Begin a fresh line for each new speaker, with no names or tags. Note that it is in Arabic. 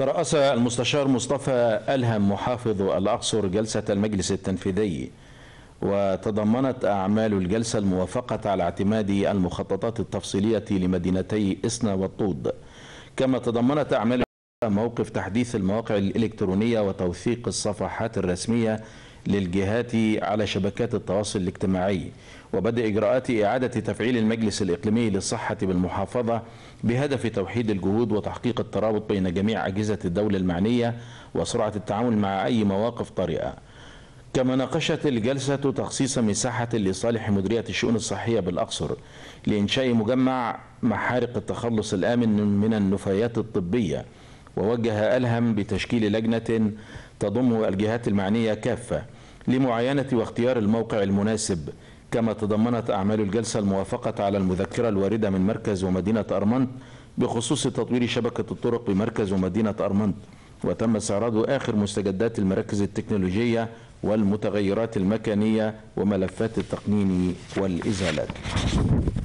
ترأس المستشار مصطفى ألهم محافظ الأقصر جلسة المجلس التنفيذي وتضمنت أعمال الجلسة الموافقة على اعتماد المخططات التفصيلية لمدينتي إسنا والطود كما تضمنت أعمال موقف تحديث المواقع الإلكترونية وتوثيق الصفحات الرسمية للجهات على شبكات التواصل الاجتماعي وبدأ إجراءات إعادة تفعيل المجلس الإقليمي للصحة بالمحافظة بهدف توحيد الجهود وتحقيق الترابط بين جميع أجهزة الدولة المعنية وسرعة التعامل مع أي مواقف طارئة كما ناقشت الجلسة تخصيص مساحة لصالح مديرية الشؤون الصحية بالأقصر لإنشاء مجمع محارق التخلص الآمن من النفايات الطبية ووجه ألهم بتشكيل لجنة تضم الجهات المعنية كافة لمعاينة واختيار الموقع المناسب كما تضمنت أعمال الجلسة الموافقة على المذكرة الواردة من مركز ومدينة أرمنت بخصوص تطوير شبكة الطرق بمركز ومدينة أرمنت وتم استعراض آخر مستجدات المراكز التكنولوجية والمتغيرات المكانية وملفات التقنين والإزالات